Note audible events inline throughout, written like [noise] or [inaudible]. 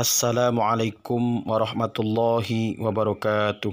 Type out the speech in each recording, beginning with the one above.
Assalamualaikum warahmatullahi wabarakatuh.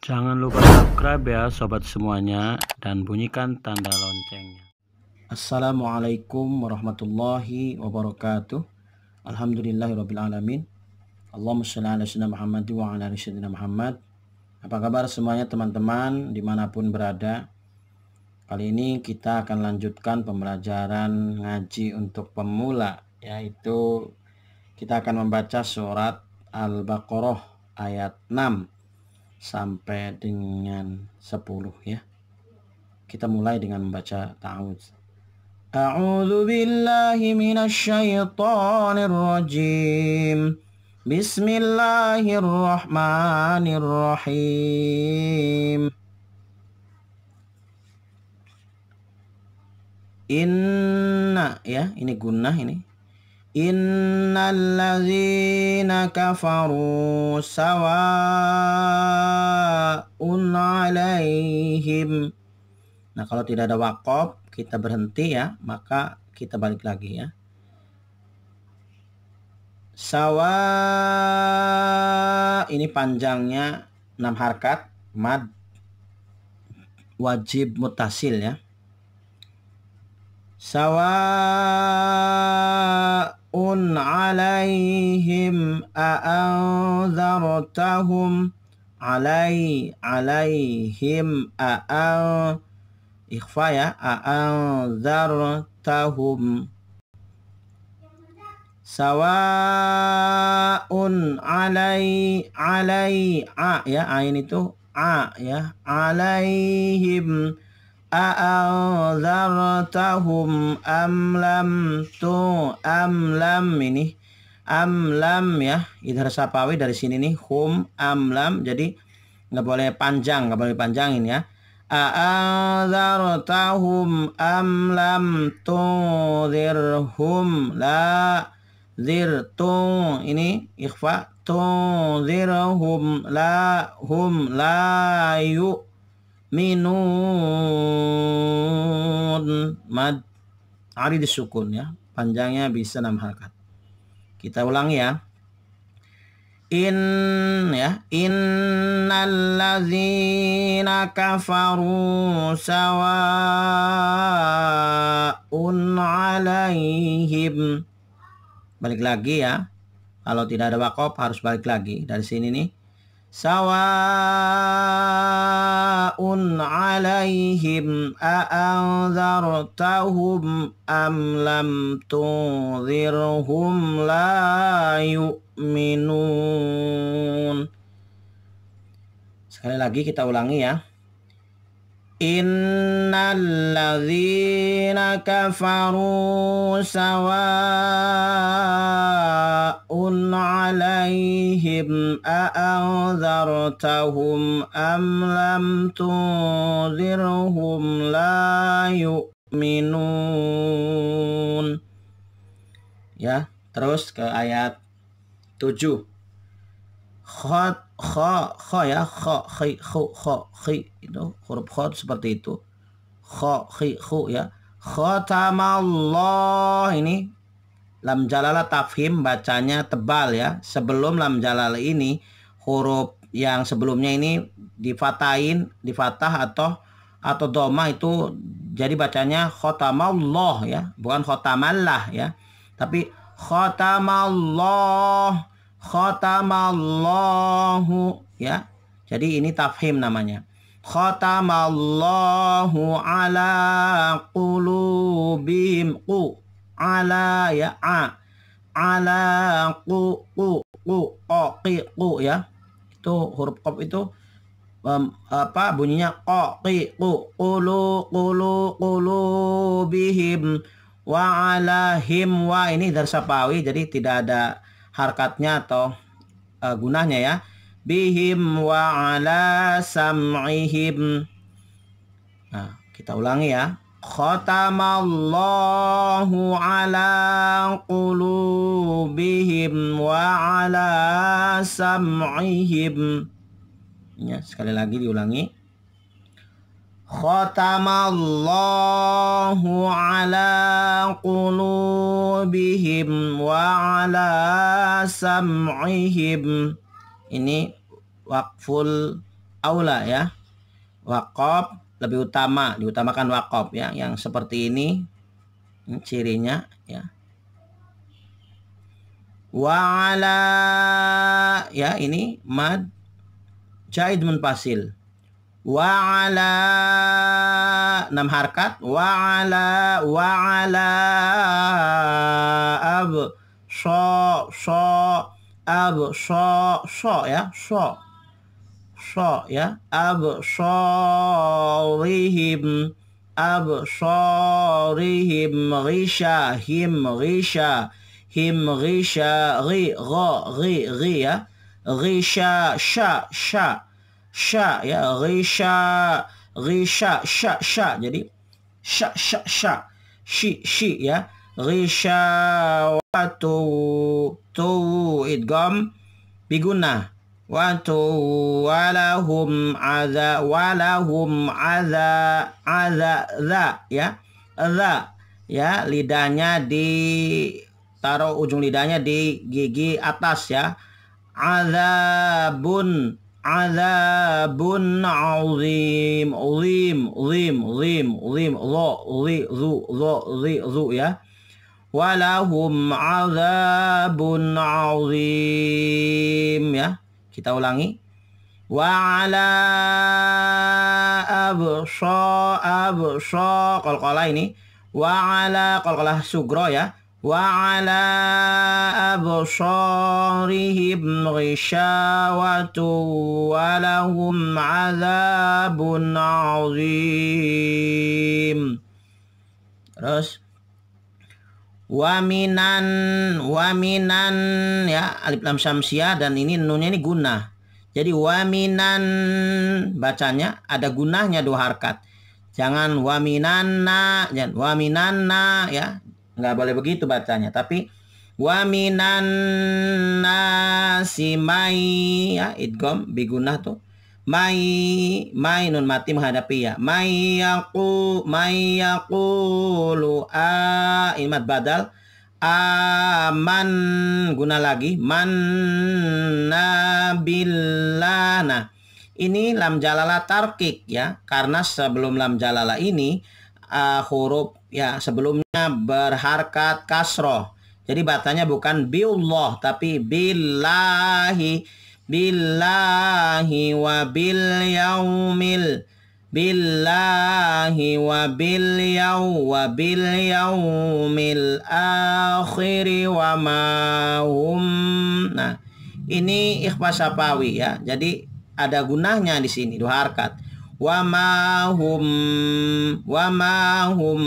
Jangan lupa subscribe ya sobat semuanya dan bunyikan tanda loncengnya. Assalamualaikum warahmatullahi wabarakatuh. Alhamdulillahirrabbilalamin. Allahumma salli ala sayyidina Muhammad wa ala sayyidina Muhammad. Apa kabar semuanya teman-teman dimanapun berada. Kali ini kita akan lanjutkan pembelajaran ngaji untuk pemula yaitu kita akan membaca surat Al-Baqarah ayat 6 sampai dengan 10 ya. Kita mulai dengan membaca ta'awudz. A'udzu billahi minasy syaithanir rajim. Bismillahirrahmanirrahim. Inna ya, ini gunnah ini إن الذين كفروا سواء عليهم Nah kalau tidak ada wakop kita berhenti ya maka kita balik lagi ya Sawa ini panjangnya 6 harkat mad wajib mutasil ya سواء عليهم أأنذرتهم علي عليهم أأن إخفاء أأنذرتهم سواء علي علي آ يا عين itu يا عليهم A'anzartahum am lam tu am lam ini am lam ya idhar sapawi dari sini nih hum am lam jadi nggak boleh panjang nggak boleh panjangin ya A'anzartahum am lam dirhum la zir tu ini ikhfa tu dirhum la hum la yu minun mad ari disukun ya panjangnya bisa enam harakat kita ulangi ya in ya innallazina kafaru sawaun alaihim balik lagi ya kalau tidak ada wakop harus balik lagi dari sini nih سواء عليهم أأنذرتهم أم لم تنذرهم لا يؤمنون Sekali lagi kita ulangi ya. Inna alladhina kafaru sawa'un alaihim a'adhartahum am lam tunzirhum la yu'minun Ya, terus ke ayat 7 Khot kha kha ya kha khi khu kha khi itu huruf kha seperti itu kha khi khu ya khatamallah ini lam jalalah tafhim bacanya tebal ya sebelum lam jalala ini huruf yang sebelumnya ini difatain, difatah atau atau doma itu jadi bacanya khotamallah ya bukan khatamallah ya tapi khotamallah khatamallahu ya. Jadi ini tafhim namanya. Khatamallahu ala qulubim ku ala ya a ala ku ku ku o ki ku ya. Itu huruf qaf itu um, apa bunyinya ko ki ku qulu qulu qulubihim wa alahim wa ini dari sapawi jadi tidak ada harkatnya atau uh, gunahnya ya bihim wa ala sam'ihim nah kita ulangi ya khatamallahu ala qulubihim wa ala sam'ihim ya sekali lagi diulangi khatamallahu ala qulubihim wa ala sam'ihim ini wakful aula ya wakob lebih utama diutamakan wakob ya yang seperti ini hmm, cirinya ya wa ala ya ini mad jaid munfasil وعلى نم حركات وعلى وعلى أب شا شا أب شا شا يا شا شا يا أب شارهم أب شارهم غيشا هم غيشا هم غيشا غي غ غي غي غشا شا, شا sya ya risha risha sya sya jadi sya sya sya shi shi ya risha wa tu tu idgham biguna wa tu walahum aza walahum aza aza za ya za ya lidahnya di taruh ujung lidahnya di gigi atas ya azabun Azabun azim. Azim, azim, azim, azim. Lo, li, zu, lo, li, zu ya. Walahum azabun azim ya. Kita ulangi. Wa ala absha kol qalqalah ini. Wa ala qalqalah sugro ya. وعلى أبصارهم غشاوة ولهم عذاب عظيم terus waminan waminan ya alif lam syamsiah dan ini nunnya ini guna jadi waminan bacanya ada gunahnya dua harkat jangan waminanna jangan waminanna ya nggak boleh begitu bacanya tapi waminan nasi mai ya idgom bigunah tuh mai mai nun mati menghadapi ya mai aku mai aku lu a imat badal aman guna lagi man nabilana ini lam jalala tarkik ya karena sebelum lam jalala ini uh, huruf ya sebelumnya berharkat kasroh. Jadi batanya bukan billah tapi billahi billahi wa bil yaumil billahi wa bil yau wa bil yaumil akhir wa ma Nah, ini ikhfa syafawi ya. Jadi ada gunanya di sini dua harkat wama hum wama hum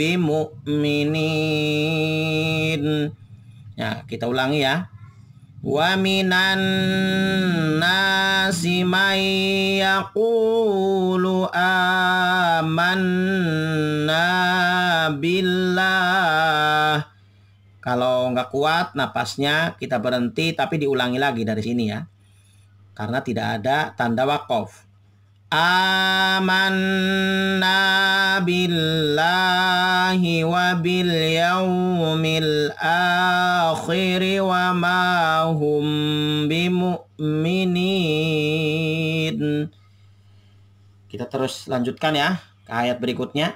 bimu'minin ya kita ulangi ya waminan nasi may yaqulu amanna billah kalau nggak kuat napasnya kita berhenti tapi diulangi lagi dari sini ya karena tidak ada tanda wakof آمنا بالله وباليوم الآخر وما هم بمؤمنين Kita terus lanjutkan ya ke ayat berikutnya.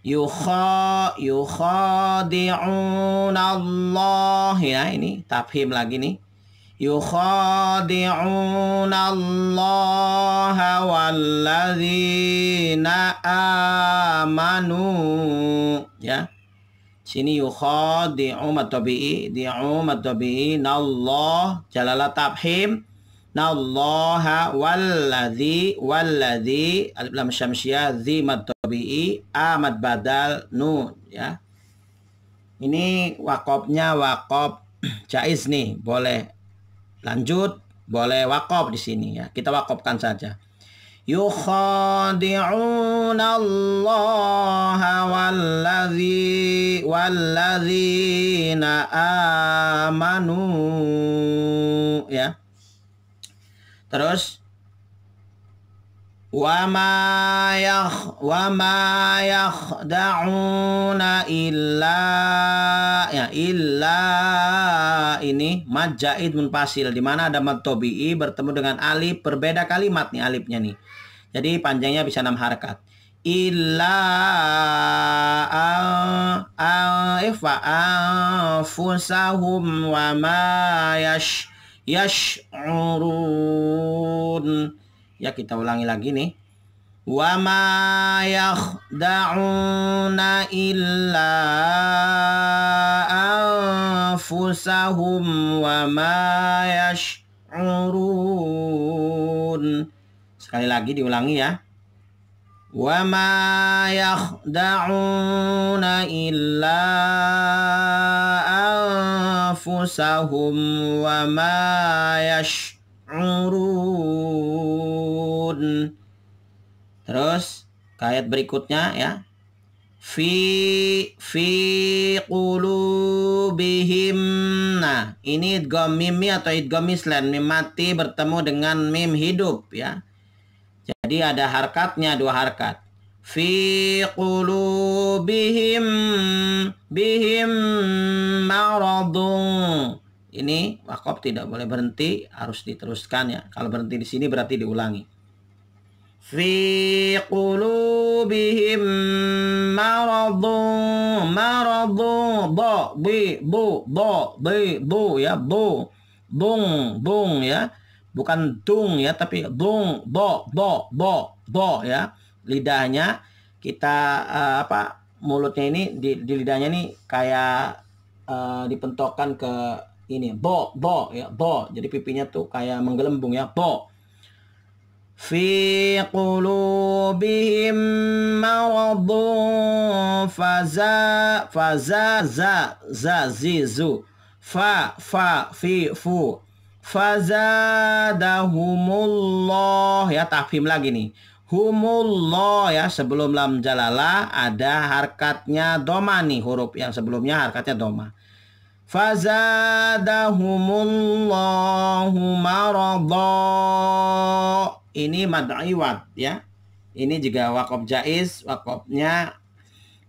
Yukha yukhadi'una Allah. Ya, ini tafhim lagi nih. يخادعون الله والذين amanu ya sini yukhadi'u matabi'i di'u matabi'i nallah jalala tabhim nallah walladzi walladzi alif lam syamsiyah dzi matabi'i amat badal nun ya ini wakopnya wakop [clears throat] jais nih boleh Lanjut, boleh wakop di sini ya. Kita wakopkan saja. yukhadi'una allaha والذي والذين amanu ya terus وما يخ وما يخدعون إلا ya illa ini mad jaid munfasil di mana ada mad tobi'i bertemu dengan alif berbeda kalimat nih alifnya nih. Jadi panjangnya bisa 6 harakat. Illa alfa anfusahum wa ma yash yash'urun Ya kita ulangi lagi nih. Wa ma yakhda'una illa anfusahum wa ma yash'urun. Sekali lagi diulangi ya. Wa ma yakhda'una illa anfusahum wa ma yash'urun yas'urun. Terus kait ayat berikutnya ya. Fi fi qulubihim. Nah, ini idgham mimi atau idgham islan mim mati bertemu dengan mim hidup ya. Jadi ada harkatnya dua harkat. Fi qulubihim bihim maradun ini wakop tidak boleh berhenti, harus diteruskan ya. Kalau berhenti di sini berarti diulangi. Fi qulubihim maradu maradu ba bi bu ba bi bu ya bu bung bung ya bukan dung ya tapi bung bo bo bo bo ya lidahnya kita uh, apa mulutnya ini di, di lidahnya ini kayak uh, dipentokkan ke ini bo bo ya bo jadi pipinya tuh kayak menggelembung ya bo fi qulubihim maradun faza faza za za zizu fa fa fi fu fazadahumullah ya tafhim lagi nih humullah ya sebelum lam jalala ada harkatnya doma nih huruf yang sebelumnya harkatnya doma fazadahumullahu maradha. Ini mad'iwat ya. Ini juga wakop jais, wakopnya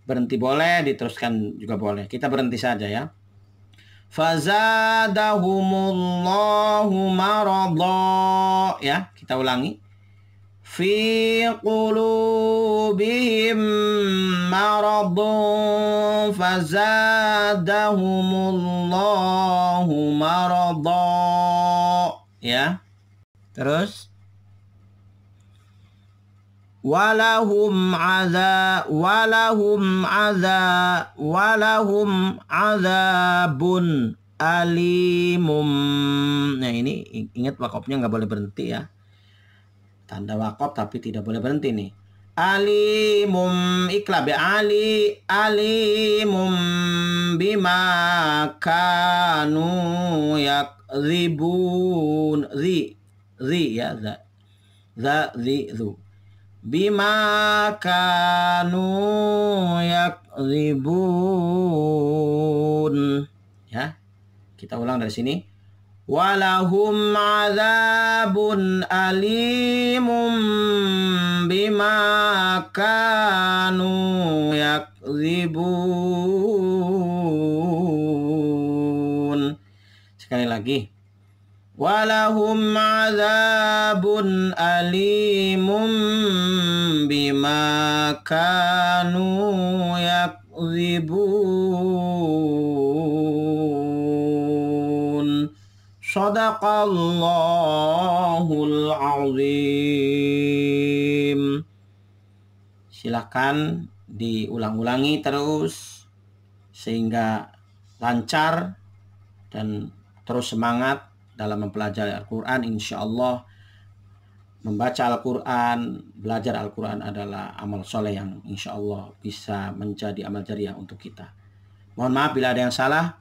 berhenti boleh, diteruskan juga boleh. Kita berhenti saja ya. Fazadahumullahu maradha. Ya, kita ulangi في قلوبهم مرض فزادهم الله مرضا ya terus ولهم عذا ولهم عذا ولهم عذاب أليم nah ini ingat wakopnya nggak boleh berhenti ya Tanda wakop tapi tidak boleh berhenti nih. Alimum iklab ya ali alimum bima kanu ribun ri ri ya za za ri zu bima kanu ribun ya kita ulang dari sini walahum azabun alimum bima kanu yakzibun sekali lagi walahum azabun alimum bima kanu yakzibun Sadaqallahul azim. Silahkan diulang-ulangi terus sehingga lancar dan terus semangat dalam mempelajari Al-Quran insya Allah membaca Al-Quran belajar Al-Quran adalah amal soleh yang insya Allah bisa menjadi amal jariah untuk kita mohon maaf bila ada yang salah